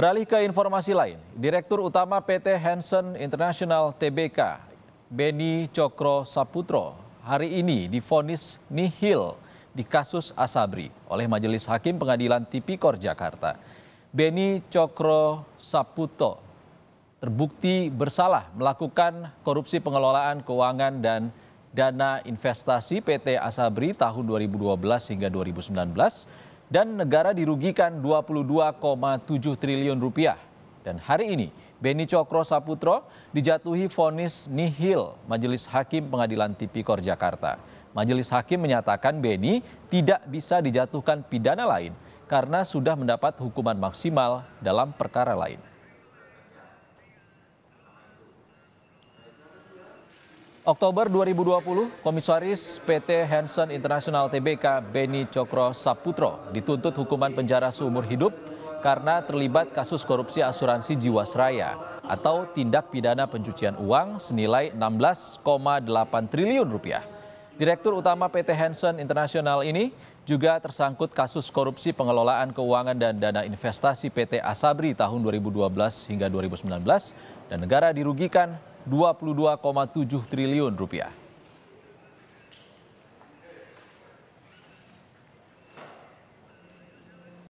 Beralih ke informasi lain, Direktur Utama PT Hansen International TBK, Beni Cokro Saputro, hari ini difonis nihil di kasus Asabri oleh Majelis Hakim Pengadilan Tipikor Jakarta. Beni Cokro Saputo terbukti bersalah melakukan korupsi pengelolaan keuangan dan dana investasi PT Asabri tahun 2012 hingga 2019 dan negara dirugikan 22,7 triliun rupiah. Dan hari ini Beni Cokro Saputro dijatuhi vonis nihil Majelis Hakim Pengadilan Tipikor Jakarta. Majelis Hakim menyatakan Beni tidak bisa dijatuhkan pidana lain karena sudah mendapat hukuman maksimal dalam perkara lain. Oktober 2020, Komisaris PT Hansen International TBK Beni Cokro Saputro dituntut hukuman penjara seumur hidup karena terlibat kasus korupsi asuransi Jiwasraya atau tindak pidana pencucian uang senilai 16,8 triliun rupiah. Direktur Utama PT Hansen International ini juga tersangkut kasus korupsi pengelolaan keuangan dan dana investasi PT Asabri tahun 2012 hingga 2019 dan negara dirugikan 22,7 triliun rupiah.